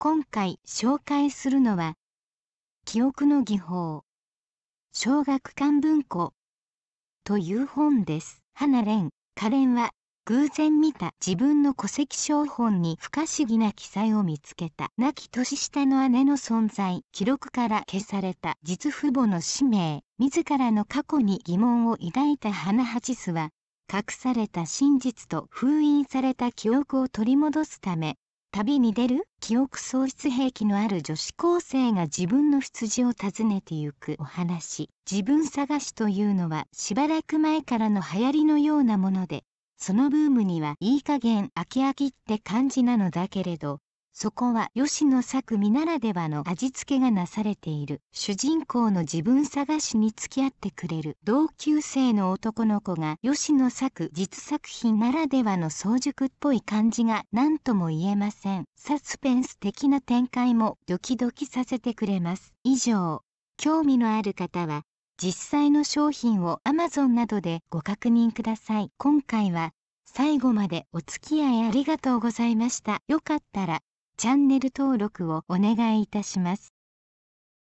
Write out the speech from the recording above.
今回紹介するのは記憶の技法小学館文庫という本です。花蓮、花蓮は偶然見た自分の戸籍小本に不可思議な記載を見つけた亡き年下の姉の存在記録から消された実父母の使命自らの過去に疑問を抱いた花八巣は隠された真実と封印された記憶を取り戻すため旅に出る記憶喪失兵器のある女子高生が自分の羊を訪ねてゆくお話自分探しというのはしばらく前からの流行りのようなものでそのブームにはいい加減飽き飽きって感じなのだけれどそこは吉野作見ならではの味付けがなされている主人公の自分探しに付き合ってくれる同級生の男の子が吉野作実作品ならではの早熟っぽい感じが何とも言えませんサスペンス的な展開もドキドキさせてくれます以上興味のある方は実際の商品を Amazon などでご確認ください今回は最後までお付き合いありがとうございました。よかったらチャンネル登録をお願いいたします。